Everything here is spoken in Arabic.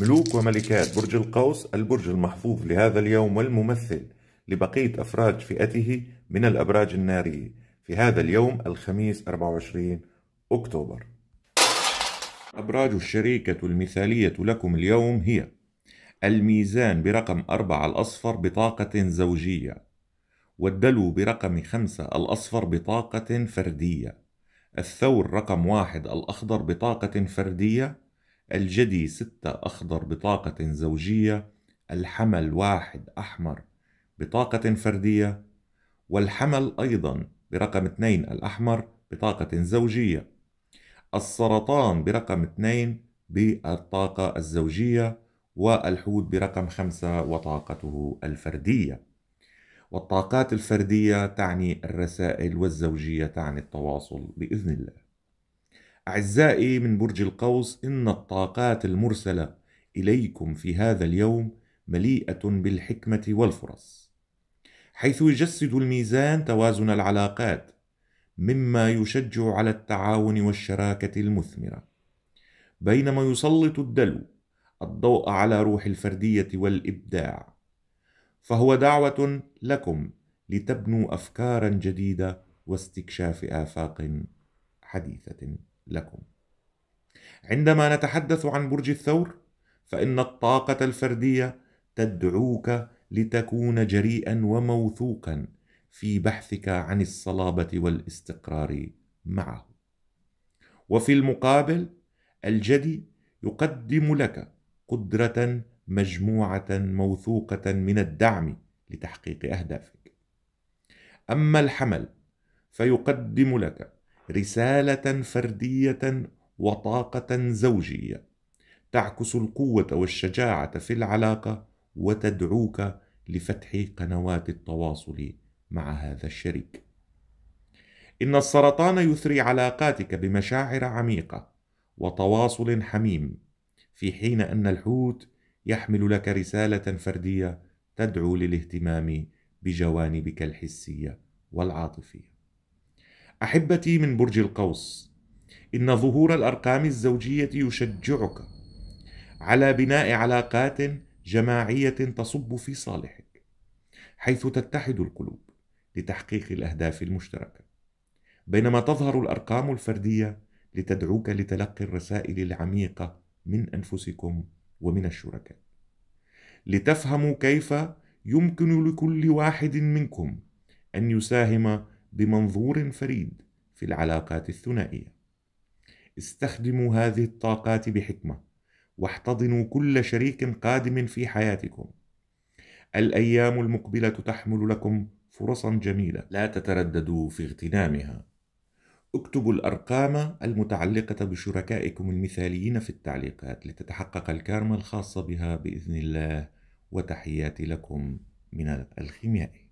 ملوك وملكات برج القوس البرج المحفوظ لهذا اليوم والممثل لبقية أفراد فئته من الأبراج النارية في هذا اليوم الخميس 24 أكتوبر أبراج الشريكة المثالية لكم اليوم هي الميزان برقم أربعة الأصفر بطاقة زوجية والدلو برقم خمسة الأصفر بطاقة فردية الثور رقم واحد الأخضر بطاقة فردية الجدي ستة أخضر بطاقة زوجية الحمل واحد أحمر بطاقة فردية والحمل أيضا برقم اثنين الأحمر بطاقة زوجية السرطان برقم اثنين بالطاقة الزوجية والحوت برقم خمسة وطاقته الفردية والطاقات الفردية تعني الرسائل والزوجية تعني التواصل بإذن الله أعزائي من برج القوس إن الطاقات المرسلة إليكم في هذا اليوم مليئة بالحكمة والفرص حيث يجسد الميزان توازن العلاقات مما يشجع على التعاون والشراكة المثمرة بينما يسلط الدلو الضوء على روح الفردية والإبداع فهو دعوة لكم لتبنوا أفكارا جديدة واستكشاف آفاق حديثة لكم عندما نتحدث عن برج الثور فان الطاقه الفرديه تدعوك لتكون جريئا وموثوقا في بحثك عن الصلابه والاستقرار معه وفي المقابل الجدي يقدم لك قدره مجموعه موثوقه من الدعم لتحقيق اهدافك اما الحمل فيقدم لك رسالة فردية وطاقة زوجية تعكس القوة والشجاعة في العلاقة وتدعوك لفتح قنوات التواصل مع هذا الشريك. إن السرطان يثري علاقاتك بمشاعر عميقة وتواصل حميم، في حين أن الحوت يحمل لك رسالة فردية تدعو للاهتمام بجوانبك الحسية والعاطفية. أحبتي من برج القوس إن ظهور الأرقام الزوجية يشجعك على بناء علاقات جماعية تصب في صالحك حيث تتحد القلوب لتحقيق الأهداف المشتركة بينما تظهر الأرقام الفردية لتدعوك لتلقي الرسائل العميقة من أنفسكم ومن الشركاء لتفهموا كيف يمكن لكل واحد منكم أن يساهم بمنظور فريد في العلاقات الثنائية استخدموا هذه الطاقات بحكمة واحتضنوا كل شريك قادم في حياتكم الأيام المقبلة تحمل لكم فرصا جميلة لا تترددوا في اغتنامها اكتبوا الأرقام المتعلقة بشركائكم المثاليين في التعليقات لتتحقق الكارما الخاصة بها بإذن الله وتحياتي لكم من الخيميائي